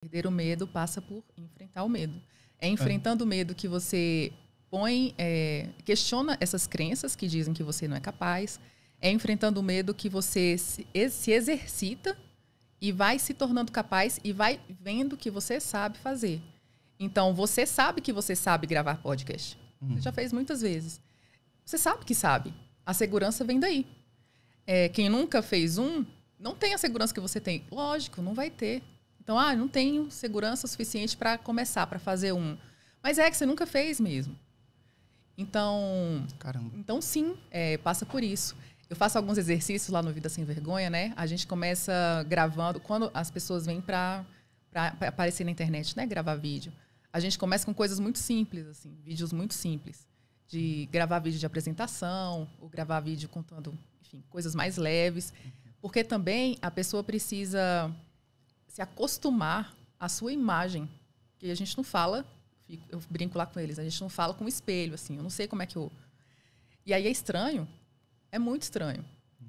Perder o medo passa por enfrentar o medo. É, é. enfrentando é. o medo que você põe, é, questiona essas crenças que dizem que você não é capaz. É enfrentando o medo que você se, se exercita e vai se tornando capaz e vai vendo que você sabe fazer. Então, você sabe que você sabe gravar podcast. Você uhum. já fez muitas vezes. Você sabe que sabe. A segurança vem daí. É, quem nunca fez um, não tem a segurança que você tem. Lógico, não vai ter. Então, ah, não tenho segurança suficiente para começar, para fazer um. Mas é que você nunca fez mesmo. Então, Caramba. então sim, é, passa por isso. Eu faço alguns exercícios lá no Vida Sem Vergonha, né? A gente começa gravando, quando as pessoas vêm para aparecer na internet, né? Gravar vídeo. A gente começa com coisas muito simples, assim, vídeos muito simples. De gravar vídeo de apresentação, ou gravar vídeo contando, enfim, coisas mais leves. Porque também a pessoa precisa se acostumar à sua imagem. Que a gente não fala, eu brinco lá com eles, a gente não fala com o espelho, assim, eu não sei como é que eu. E aí é estranho, é muito estranho.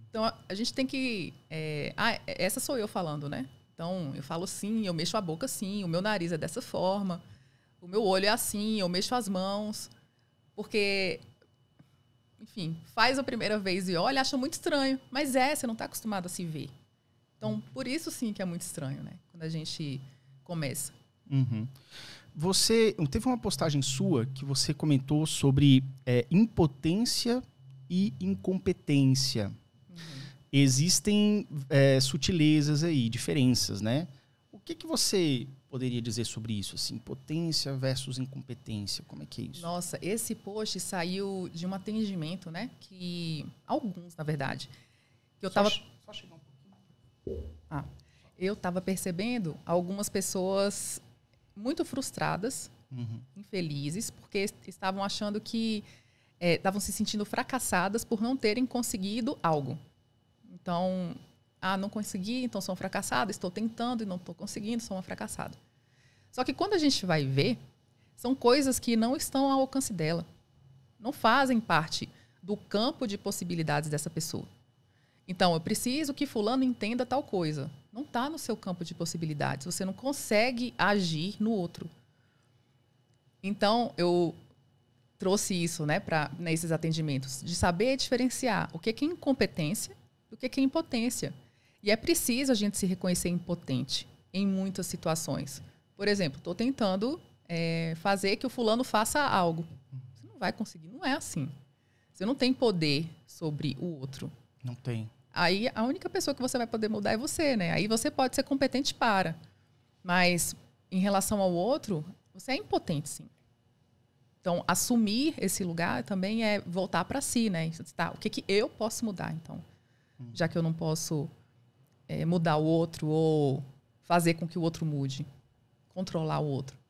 Então a, gente tem que. É, ah, é, essa sou eu falando, né? Então eu falo assim, eu mexo a boca assim, o meu nariz é dessa forma, o meu olho é assim, eu mexo as mãos. Porque enfim, faz a primeira vez e olha, acha muito estranho. Mas é, você não está acostumado a se ver. Então, por isso sim que é muito estranho, né? Quando a gente começa. Uhum. Você teve uma postagem sua que você comentou sobre é, impotência e incompetência. Uhum. Existem é, sutilezas aí, diferenças, né? O que, que você poderia dizer sobre isso? Assim, potência versus incompetência, como é que é isso? Nossa, esse post saiu de um atendimento, né? Que alguns, na verdade, que eu estava só, só um ah, eu estava percebendo algumas pessoas muito frustradas, uhum. infelizes, porque estavam achando que é, estavam é, se sentindo fracassadas por não terem conseguido algo. Então, ah, não consegui, então sou fracassada. estou tentando e não estou conseguindo, sou uma fracassada. Só que quando a gente vai ver, são coisas que não estão ao alcance dela, não fazem parte do campo de possibilidades dessa pessoa. Então, eu preciso que fulano entenda tal coisa. Não está no seu campo de possibilidades. Você não consegue agir no outro. Então, eu trouxe isso né, para nesses atendimentos, de saber diferenciar o que é incompetência o que é impotência. E é preciso a gente se reconhecer impotente em muitas situações. Por exemplo, estou tentando é, fazer que o fulano faça algo. Você não vai conseguir, não é assim. Você não tem poder sobre o outro. Não tem. Aí a única pessoa que você vai poder mudar é você, né? Aí você pode ser competente para. Mas em relação ao outro, você é impotente, sim. Então, assumir esse lugar também é voltar para si, né? Tá, o que, que eu posso mudar, então? Hum. Já que eu não posso é, mudar o outro ou fazer com que o outro mude, controlar o outro.